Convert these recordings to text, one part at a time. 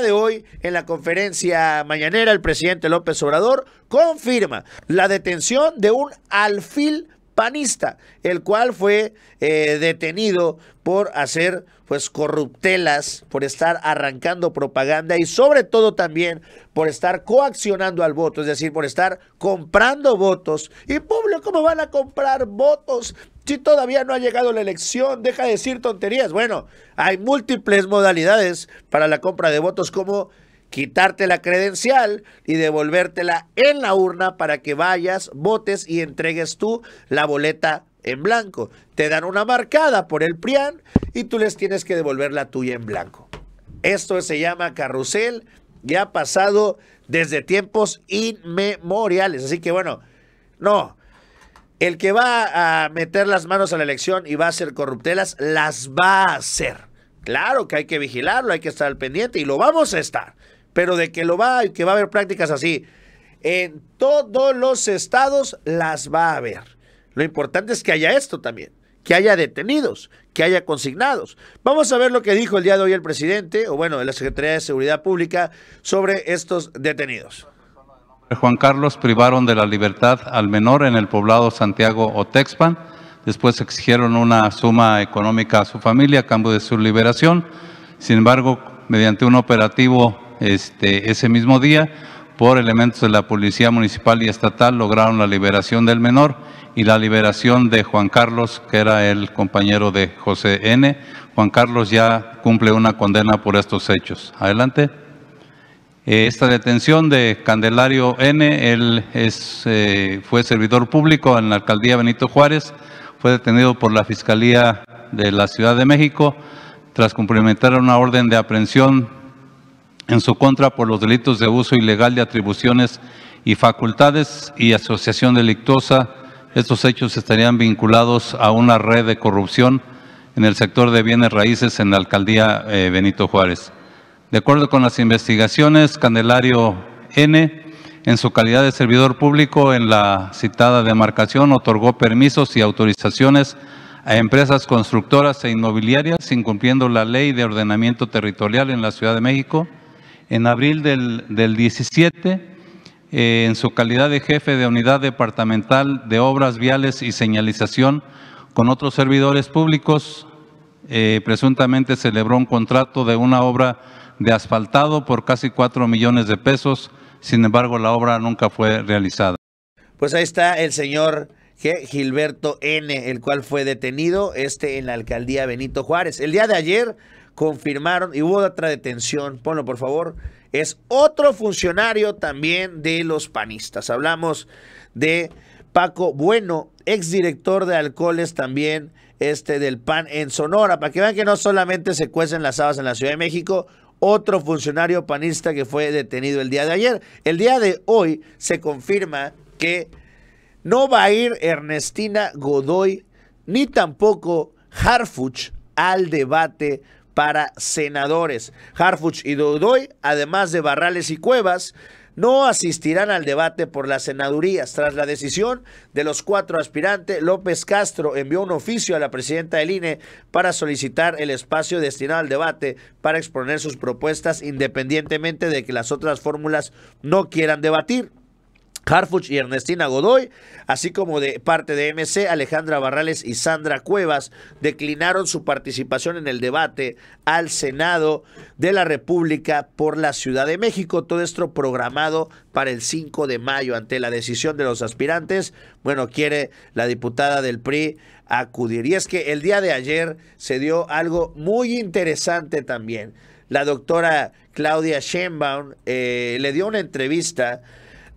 de hoy, en la conferencia mañanera, el presidente López Obrador confirma la detención de un alfil panista, el cual fue eh, detenido por hacer pues corruptelas, por estar arrancando propaganda y sobre todo también por estar coaccionando al voto, es decir, por estar comprando votos. Y pueblo, ¿cómo van a comprar votos? Si todavía no ha llegado la elección, deja de decir tonterías. Bueno, hay múltiples modalidades para la compra de votos como quitarte la credencial y devolvértela en la urna para que vayas, votes y entregues tú la boleta en blanco. Te dan una marcada por el PRIAN y tú les tienes que devolver la tuya en blanco. Esto se llama carrusel y ha pasado desde tiempos inmemoriales. Así que bueno, no. El que va a meter las manos a la elección y va a hacer corruptelas, las va a hacer. Claro que hay que vigilarlo, hay que estar al pendiente y lo vamos a estar pero de que lo va y que va a haber prácticas así. En todos los estados las va a haber. Lo importante es que haya esto también, que haya detenidos, que haya consignados. Vamos a ver lo que dijo el día de hoy el presidente, o bueno, de la Secretaría de Seguridad Pública, sobre estos detenidos. Juan Carlos privaron de la libertad al menor en el poblado Santiago Otexpan. Después exigieron una suma económica a su familia a cambio de su liberación. Sin embargo, mediante un operativo este, ese mismo día, por elementos de la Policía Municipal y Estatal, lograron la liberación del menor y la liberación de Juan Carlos, que era el compañero de José N. Juan Carlos ya cumple una condena por estos hechos. Adelante. Eh, esta detención de Candelario N, él eh, fue servidor público en la alcaldía Benito Juárez, fue detenido por la Fiscalía de la Ciudad de México tras cumplimentar una orden de aprehensión en su contra por los delitos de uso ilegal de atribuciones y facultades y asociación delictuosa. Estos hechos estarían vinculados a una red de corrupción en el sector de bienes raíces en la alcaldía eh, Benito Juárez. De acuerdo con las investigaciones, Candelario N, en su calidad de servidor público en la citada demarcación, otorgó permisos y autorizaciones a empresas constructoras e inmobiliarias, incumpliendo la ley de ordenamiento territorial en la Ciudad de México, en abril del, 17, eh, en su calidad de jefe de unidad departamental de obras viales y señalización, con otros servidores públicos, eh, presuntamente celebró un contrato de una obra de asfaltado por casi 4 millones de pesos, sin embargo la obra nunca fue realizada. Pues ahí está el señor Gilberto N., el cual fue detenido, este en la alcaldía Benito Juárez. El día de ayer confirmaron y hubo otra detención, ponlo por favor, es otro funcionario también de los panistas. Hablamos de Paco Bueno, exdirector de alcoholes también este del PAN en Sonora, para que vean que no solamente se cuecen las habas en la Ciudad de México, otro funcionario panista que fue detenido el día de ayer. El día de hoy se confirma que no va a ir Ernestina Godoy ni tampoco Harfuch al debate para senadores. Harfuch y Dodoy, además de Barrales y Cuevas, no asistirán al debate por las senadurías. Tras la decisión de los cuatro aspirantes, López Castro envió un oficio a la presidenta del INE para solicitar el espacio destinado al debate para exponer sus propuestas independientemente de que las otras fórmulas no quieran debatir. Harfuch y Ernestina Godoy, así como de parte de MC, Alejandra Barrales y Sandra Cuevas, declinaron su participación en el debate al Senado de la República por la Ciudad de México. Todo esto programado para el 5 de mayo ante la decisión de los aspirantes. Bueno, quiere la diputada del PRI acudir. Y es que el día de ayer se dio algo muy interesante también. La doctora Claudia Sheinbaum eh, le dio una entrevista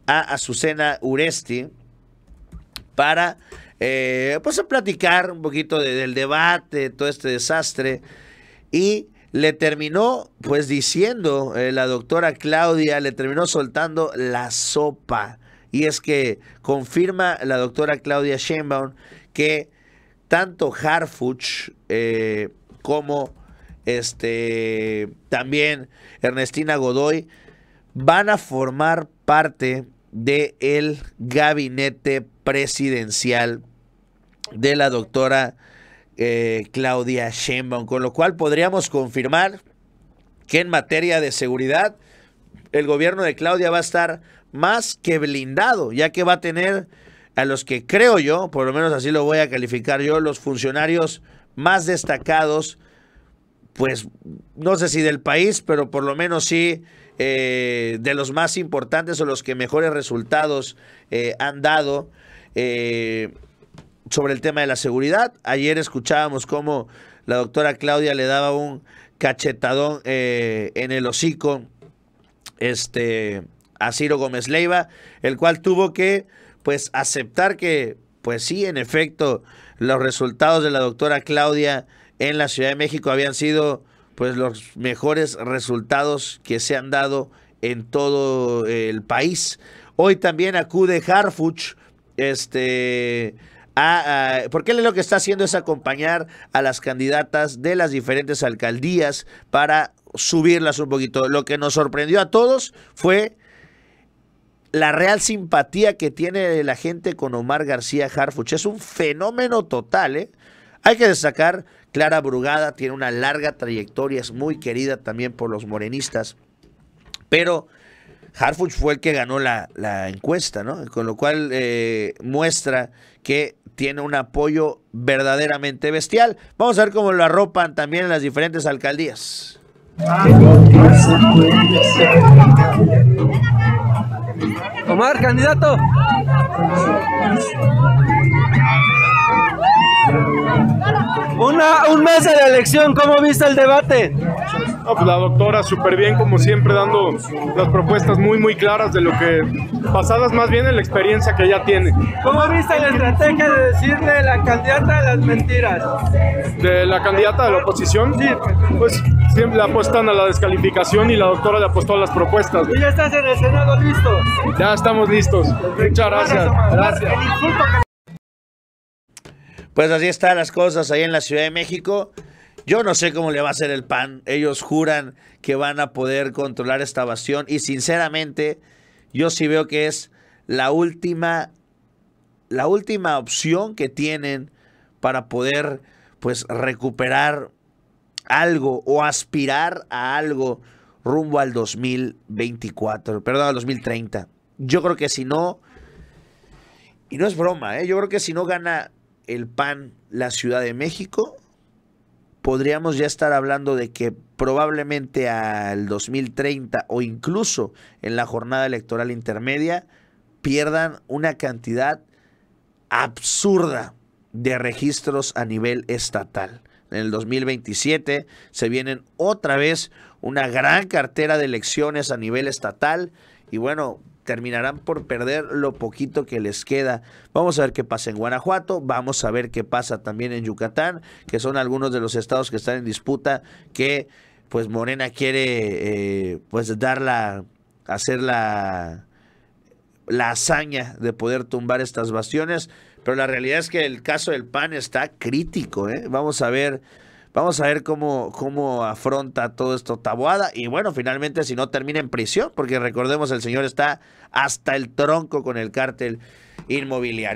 a Azucena Uresti para eh, pues platicar un poquito del debate, todo este desastre. Y le terminó pues diciendo eh, la doctora Claudia, le terminó soltando la sopa. Y es que confirma la doctora Claudia Sheinbaum que tanto Harfuch eh, como este, también Ernestina Godoy van a formar parte del gabinete presidencial de la doctora eh, Claudia Sheinbaum, con lo cual podríamos confirmar que en materia de seguridad el gobierno de Claudia va a estar más que blindado, ya que va a tener a los que creo yo, por lo menos así lo voy a calificar yo, los funcionarios más destacados, pues no sé si del país, pero por lo menos sí eh, de los más importantes o los que mejores resultados eh, han dado eh, sobre el tema de la seguridad. Ayer escuchábamos cómo la doctora Claudia le daba un cachetadón en el hocico este, a Ciro Gómez Leiva, el cual tuvo que pues aceptar que pues sí, en efecto, los resultados de la doctora Claudia en la Ciudad de México habían sido pues los mejores resultados que se han dado en todo el país. Hoy también acude Harfuch, este, porque él lo que está haciendo es acompañar a las candidatas de las diferentes alcaldías para subirlas un poquito. Lo que nos sorprendió a todos fue la real simpatía que tiene la gente con Omar García Harfuch. Es un fenómeno total, ¿eh? Hay que destacar Clara Brugada tiene una larga trayectoria, es muy querida también por los morenistas, pero Harfuch fue el que ganó la, encuesta, ¿no? Con lo cual eh, muestra que tiene un apoyo verdaderamente bestial. Vamos a ver cómo lo arropan también las diferentes alcaldías. Omar, candidato. Una, un mes de elección, ¿cómo viste el debate? Pues la doctora súper bien, como siempre, dando las propuestas muy, muy claras de lo que, pasadas más bien en la experiencia que ella tiene. ¿Cómo viste la estrategia de decirle la candidata de las mentiras? ¿De la candidata de la oposición? Sí. Pues siempre le apuestan a la descalificación y la doctora le apostó a las propuestas. ya estás en el Senado listo? Ya estamos listos. Muchas Gracias. Pues así están las cosas ahí en la Ciudad de México. Yo no sé cómo le va a hacer el PAN. Ellos juran que van a poder controlar esta evasión y sinceramente yo sí veo que es la última la última opción que tienen para poder pues recuperar algo o aspirar a algo rumbo al 2024, perdón, al 2030. Yo creo que si no y no es broma, ¿eh? yo creo que si no gana el PAN la Ciudad de México, podríamos ya estar hablando de que probablemente al 2030 o incluso en la jornada electoral intermedia pierdan una cantidad absurda de registros a nivel estatal. En el 2027 se vienen otra vez una gran cartera de elecciones a nivel estatal y bueno, terminarán por perder lo poquito que les queda. Vamos a ver qué pasa en Guanajuato, vamos a ver qué pasa también en Yucatán, que son algunos de los estados que están en disputa, que pues Morena quiere eh, pues darla, hacer la, la hazaña de poder tumbar estas bastiones, pero la realidad es que el caso del PAN está crítico, ¿eh? vamos a ver Vamos a ver cómo, cómo afronta todo esto Taboada. Y bueno, finalmente si no termina en prisión, porque recordemos el señor está hasta el tronco con el cártel inmobiliario.